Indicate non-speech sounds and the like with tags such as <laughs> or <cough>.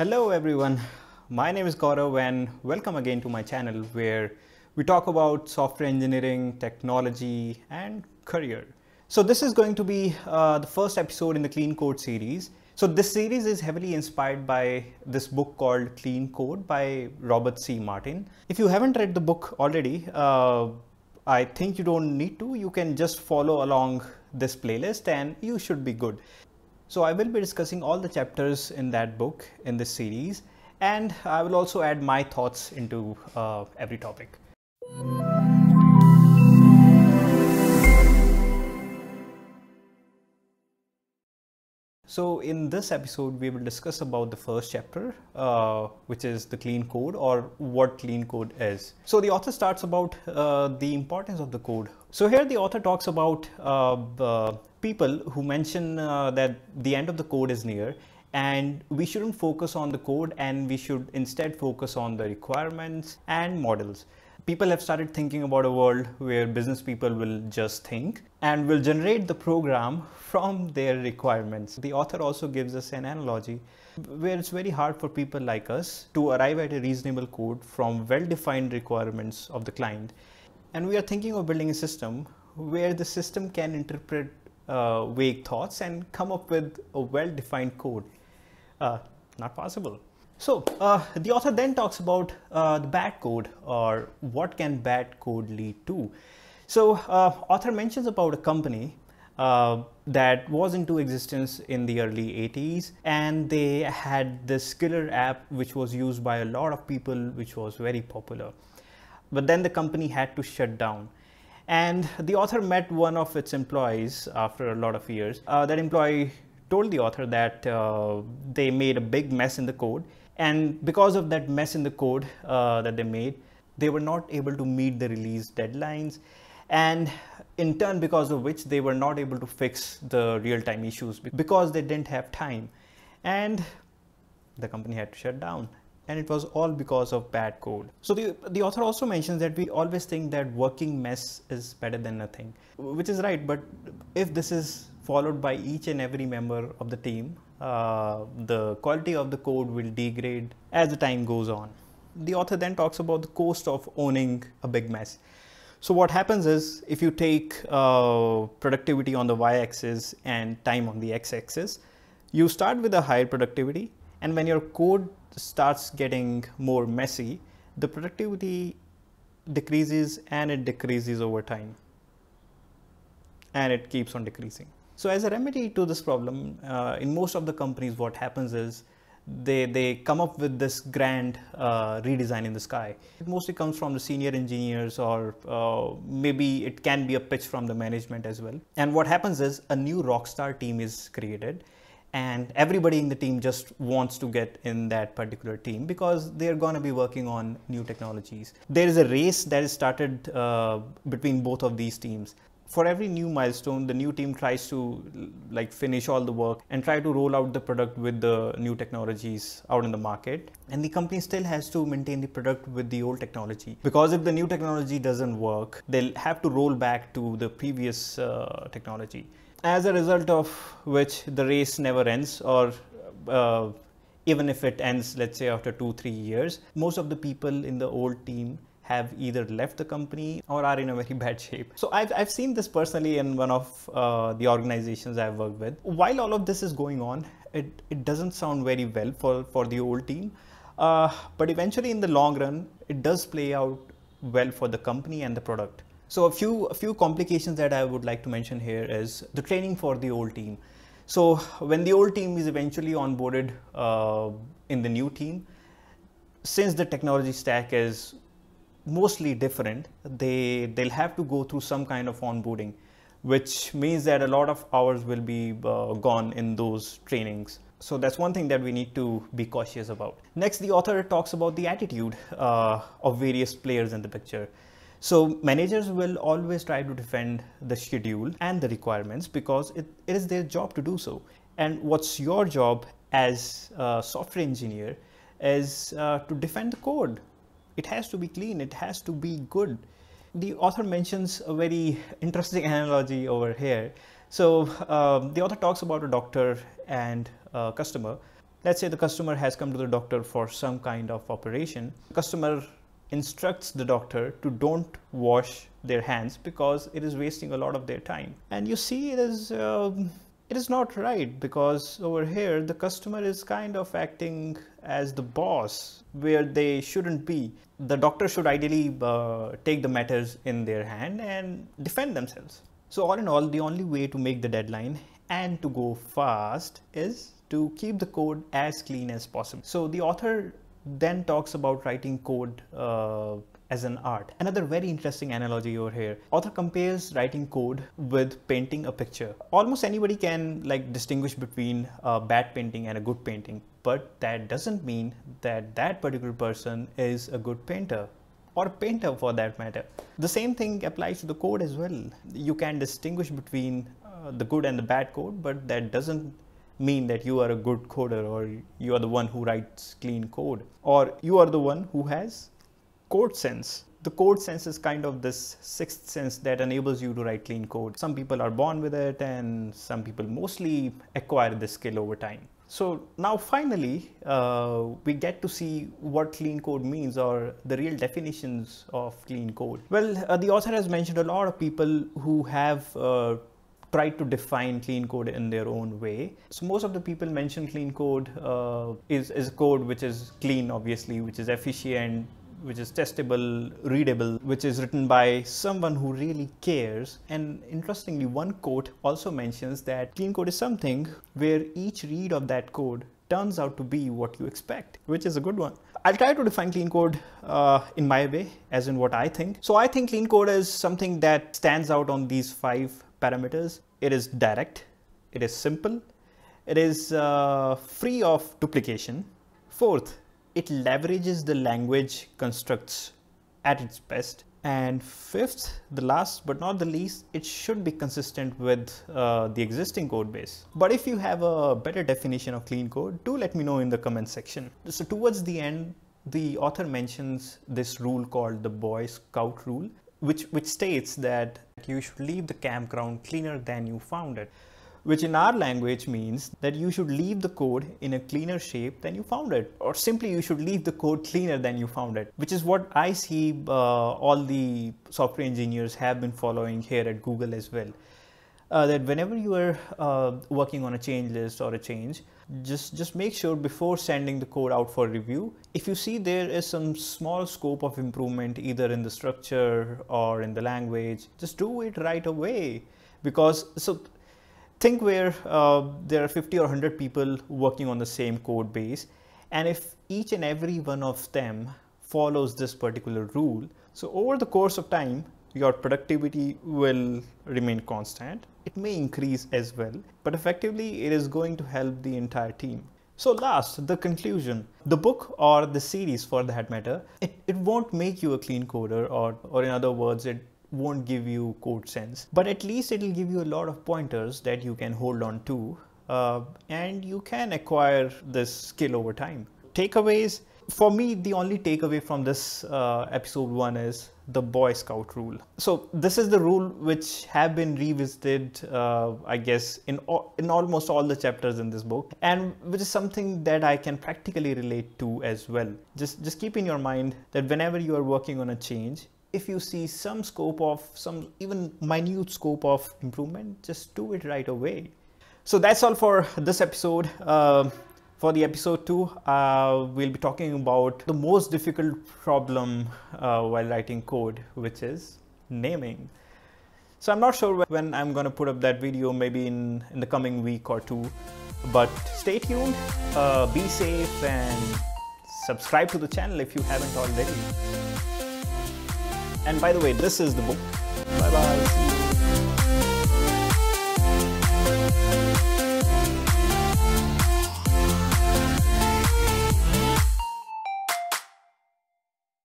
Hello everyone, my name is Gaurav and welcome again to my channel where we talk about software engineering, technology and career. So this is going to be uh, the first episode in the Clean Code series. So this series is heavily inspired by this book called Clean Code by Robert C. Martin. If you haven't read the book already, uh, I think you don't need to. You can just follow along this playlist and you should be good. So I will be discussing all the chapters in that book in this series and I will also add my thoughts into uh, every topic. So in this episode, we will discuss about the first chapter, uh, which is the clean code or what clean code is. So the author starts about uh, the importance of the code. So here the author talks about uh, people who mention uh, that the end of the code is near and we shouldn't focus on the code and we should instead focus on the requirements and models. People have started thinking about a world where business people will just think and will generate the program <laughs> from their requirements. The author also gives us an analogy where it's very hard for people like us to arrive at a reasonable code from well-defined requirements of the client. And we are thinking of building a system where the system can interpret uh, vague thoughts and come up with a well-defined code. Uh, not possible. So uh, the author then talks about uh, the bad code or what can bad code lead to. So uh, author mentions about a company uh, that was into existence in the early 80s and they had this killer app which was used by a lot of people which was very popular. But then the company had to shut down and the author met one of its employees after a lot of years. Uh, that employee told the author that uh, they made a big mess in the code. And because of that mess in the code uh, that they made, they were not able to meet the release deadlines. And in turn, because of which they were not able to fix the real time issues because they didn't have time. And the company had to shut down and it was all because of bad code. So the, the author also mentions that we always think that working mess is better than nothing, which is right. But if this is followed by each and every member of the team, uh, the quality of the code will degrade as the time goes on. The author then talks about the cost of owning a big mess. So what happens is if you take uh, productivity on the y-axis and time on the x-axis, you start with a higher productivity and when your code starts getting more messy, the productivity decreases and it decreases over time and it keeps on decreasing. So as a remedy to this problem, uh, in most of the companies, what happens is they, they come up with this grand uh, redesign in the sky. It mostly comes from the senior engineers or uh, maybe it can be a pitch from the management as well. And what happens is a new rockstar team is created and everybody in the team just wants to get in that particular team because they're going to be working on new technologies. There is a race that is started uh, between both of these teams. For every new milestone, the new team tries to like finish all the work and try to roll out the product with the new technologies out in the market. And the company still has to maintain the product with the old technology because if the new technology doesn't work, they'll have to roll back to the previous uh, technology as a result of which the race never ends or uh, even if it ends let's say after 2 3 years most of the people in the old team have either left the company or are in a very <laughs> bad shape. So I've, I've seen this personally in one of uh, the organizations I've worked with. While all of this is going on, it, it doesn't sound very well for, for the old team. Uh, but eventually in the long run, it does play out well for the company and the product. So a few, a few complications that I would like to mention here is the training for the old team. So when the old team is eventually onboarded uh, in the new team, since the technology stack is mostly different, they, they'll have to go through some kind of onboarding, which means that a lot of hours will be uh, gone in those trainings. So that's one thing that we need to be cautious about. Next, the author talks about the attitude uh, of various players in the picture. So managers will always try to defend the schedule and the requirements because it, it is their job to do so. And what's your job as a software engineer is uh, to defend the code. It has to be clean. It has to be good. The author mentions a very interesting <laughs> analogy over here. So um, the author talks about a doctor and a customer. Let's say the customer has come to the doctor for some kind of operation. customer instructs the doctor to don't wash their hands because it is wasting a lot of their time and you see it is um, it is not right because over here the customer is kind of acting as the boss where they shouldn't be the doctor should ideally uh, take the matters in their hand and defend themselves so all in all the only way to make the deadline and to go fast is to keep the code as clean as possible so the author then talks about writing code uh, as an art. Another very interesting analogy over here. Author compares writing code with painting a picture. Almost anybody can like distinguish between a bad painting and a good painting, but that doesn't mean that that particular person is a good painter or a painter for that matter. The same thing applies to the code as well. You can distinguish between uh, the good and the bad code, but that doesn't mean that you are a good coder or you are the one who writes clean code or you are the one who has code sense. The code sense is kind of this sixth sense that enables you to write clean code. Some people are born with it and some people mostly acquire this skill over time. So now finally, uh, we get to see what clean code means or the real definitions of clean code. Well, uh, the author has mentioned a lot of people who have uh, tried to define clean code in their own way. So most of the people mention clean code uh, is, is code which is clean, obviously, which is efficient, which is testable, readable, which is written by someone who really cares. And interestingly, one quote also mentions that clean code is something where each read of that code turns out to be what you expect, which is a good one. I'll try to define clean code uh, in my way, as in what I think. So I think clean code is something that stands out on these five parameters. It is direct, it is simple, it is uh, free of duplication. Fourth, it leverages the language constructs at its best. And fifth, the last but not the least, it should be consistent with uh, the existing code base. But if you have a better definition of clean code, do let me know in the comment section. So towards the end, the author mentions this rule called the Boy Scout rule, which, which states that you should leave the campground cleaner than you found it, which in our language means that you should leave the code in a cleaner shape than you found it, or simply you should leave the code cleaner than you found it, which is what I see uh, all the software engineers have been following here at Google as well. Uh, that whenever you are uh, working on a change list or a change, just just make sure before sending the code out for review if you see there is some small scope of improvement either in the structure or in the language just do it right away because so think where uh, there are 50 or 100 people working on the same code base and if each and every one of them follows this particular rule so over the course of time your productivity will remain constant. It may increase as well, but effectively it is going to help the entire team. So last, the conclusion. The book or the series for that matter, it, it won't make you a clean coder or, or in other words, it won't give you code sense, but at least it'll give you a lot of pointers that you can hold on to uh, and you can acquire this skill over time. Takeaways, for me, the only takeaway from this uh, episode one is the Boy Scout rule. So this is the rule which have been revisited, uh, I guess, in in almost all the chapters in this book, and which is something that I can practically relate to as well. Just just keep in your mind that whenever you are working on a change, if you see some scope of some even minute scope of improvement, just do it right away. So that's all for this episode. Uh, for the episode 2, uh, we'll be talking about the most difficult problem uh, while writing code, which is naming. So I'm not sure when I'm gonna put up that video, maybe in, in the coming week or two, but stay tuned, uh, be safe and subscribe to the channel if you haven't already. And by the way, this is the book. Bye bye.